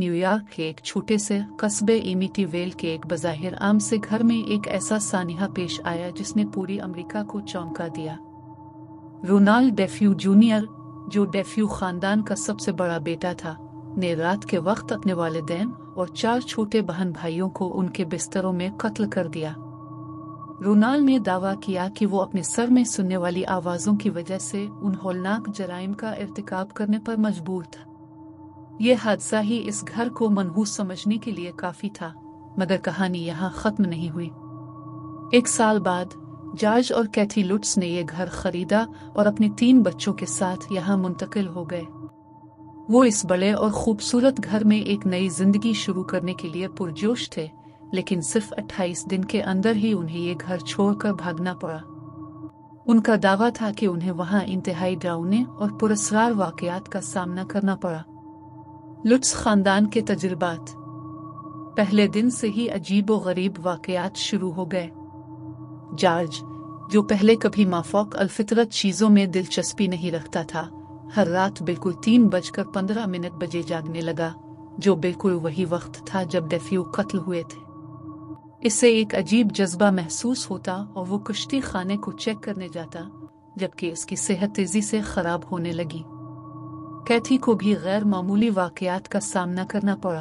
New York के एक छोटे से कस्बे एमिटी वेल के एक बज़ाहिर आम से घर में एक ऐसा सानिहा पेश आया जिसने पूरी अमेरिका को चौंका दिया रोनाल्ड डेफ्यू जूनियर जो डेफ्यू खानदान का सबसे बड़ा बेटा था ने रात के वक्त अपने वालदेन और चार छोटे बहन भाइयों को उनके बिस्तरों में कत्ल कर दिया रोनाल्ड ने दावा किया कि वो अपने सर में सुनने वाली आवाज़ों की वजह से उन होलनाक जराइम का इरतकाब करने पर मजबूर था ये हादसा ही इस घर को मनहूस समझने के लिए काफी था मगर कहानी यहाँ खत्म नहीं हुई एक साल बाद जार्ज और कैथी लुट्स ने यह घर खरीदा और अपने तीन बच्चों के साथ यहाँ मुंतकिल हो गए वो इस बड़े और खूबसूरत घर में एक नई जिंदगी शुरू करने के लिए पुरजोश थे लेकिन सिर्फ 28 दिन के अंदर ही उन्हें ये घर छोड़कर भागना पड़ा उनका दावा था कि उन्हें वहां इंतहाई डाउने और पुरस्कार वाकयात का सामना करना पड़ा लुट्स खानदान के तजुर्बात पहले दिन से ही अजीब व गरीब वाकयात शुरू हो गए जॉर्ज जो पहले कभी माफोक अलफितरत चीज़ों में दिलचस्पी नहीं रखता था हर रात बिल्कुल तीन बजकर पंद्रह मिनट बजे जागने लगा जो बिल्कुल वही वक्त था जब डेफ्यू कत्ल हुए थे इससे एक अजीब जज्बा महसूस होता और वो कुश्ती खाने को चेक करने जाता जबकि उसकी सेहत तेजी से खराब होने लगी कैथी को भी गैर मामूली वाकयात का सामना करना पड़ा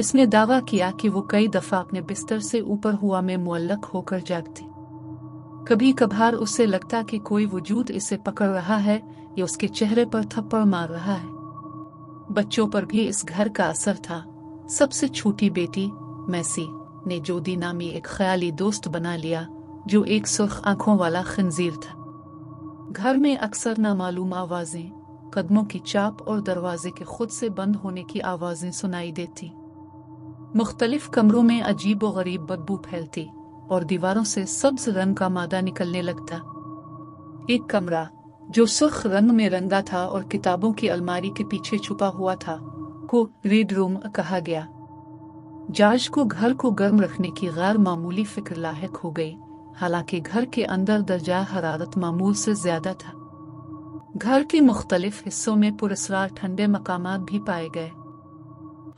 इसने दावा किया कि वो कई दफा अपने बिस्तर से ऊपर हुआ में मुल्लक होकर जागती कभी कभार उसे लगता कि कोई वजूद इसे पकड़ रहा है या उसके चेहरे पर थप्पड़ मार रहा है बच्चों पर भी इस घर का असर था सबसे छोटी बेटी मैसी ने जोदी नामी एक ख्याली दोस्त बना लिया जो एक सुर्ख आंखों वाला खंजीर था घर में अक्सर नामालूम आवाजें कदमों की चाप और दरवाजे के खुद से बंद होने की आवाज़ें सुनाई देती मुख्तलिफ कमरों में अजीब और गरीब बदबू फैलती और दीवारों से सब्ज रंग का मादा निकलने लगता एक कमरा जो सुर्ख रंग में रंगा था और किताबों की अलमारी के पीछे छुपा हुआ था को रेड रूम कहा गया जार्ज को घर को गर्म रखने की गैर मामूली फिक्र लाक हो गई हालांकि घर के अंदर दर्जा हरारत मामूल से ज्यादा था घर के मुख्तलिफ हिस्सों में पुरस्कार ठंडे मकाम भी पाए गए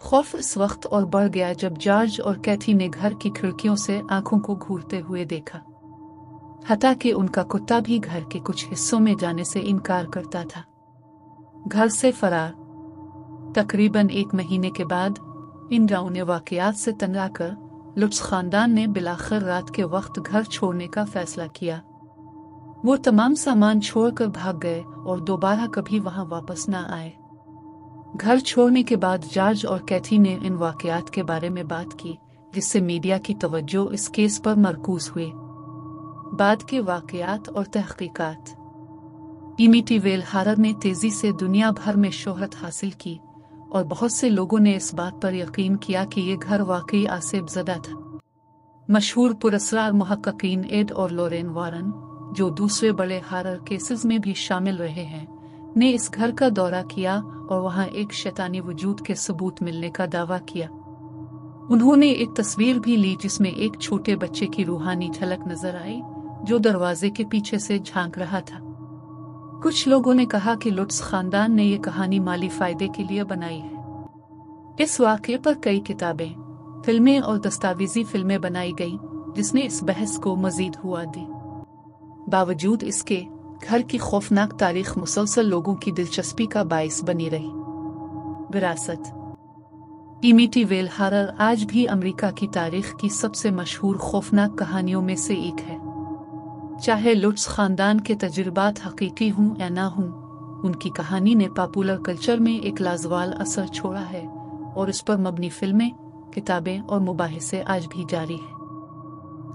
खौफ इस वक्त और बढ़ गया जब जॉर्ज और कैथी ने घर की खिड़कियों से आंखों को घूरते हुए देखा हता कि उनका कुत्ता भी घर के कुछ हिस्सों में जाने से इनकार करता था घर से फरार तकरीबन एक महीने के बाद इन राउन वाकयात से तंगा कर लुट्स खानदान ने बिलाखर रात के वक्त घर छोड़ने का फैसला किया वो तमाम सामान छोड़कर भाग गए और दोबारा कभी वहां वापस न आए घर छोड़ने के बाद जॉर्ज और कैथी ने इन वाकयात के बारे में बात की जिससे मीडिया की तवज्जो इस केस पर मरकूज हुई बाद के वाकयात और तहकीकात इमिटी वेल हारर ने तेजी से दुनिया भर में शोहरत हासिल की और बहुत से लोगों ने इस बात पर यकीन किया कि ये घर वाकई आसेब जदा था मशहूर पुरस्कार महक्कीन एड और लोरेन वारन जो दूसरे बड़े हारर केसेस में भी शामिल रहे हैं ने इस घर का दौरा किया और वहां एक शैतानी वजूद के सबूत मिलने का दावा किया उन्होंने एक तस्वीर भी ली जिसमें एक छोटे बच्चे की रूहानी झलक नजर आई जो दरवाजे के पीछे से झांक रहा था कुछ लोगों ने कहा कि लुट्स खानदान ने यह कहानी माली फायदे के लिए बनाई है इस वाक्य पर कई किताबें फिल्में और दस्तावेजी फिल्में बनाई गई जिसने इस बहस को मजीद हुआ दी बावजूद इसके घर की खौफनाक तारीख मुसलसल लोगों की दिलचस्पी का बायस बनी रही विरासत इमिटी वेल हारर आज भी अमेरिका की तारीख की सबसे मशहूर खौफनाक कहानियों में से एक है चाहे लुट्स खानदान के तजुर्बात हकीकी हों या ना हों उनकी कहानी ने पॉपुलर कल्चर में एक लाजवाल असर छोड़ा है और उस पर मबनी फिल्में किताबें और मुबासे आज भी जारी हैं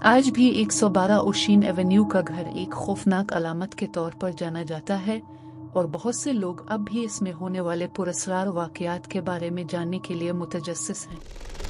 आज भी 112 ओशिन एवेन्यू का घर एक खौफनाक अलामत के तौर पर जाना जाता है और बहुत से लोग अब भी इसमें होने वाले पुरस्कार वाकयात के बारे में जानने के लिए मुतजस हैं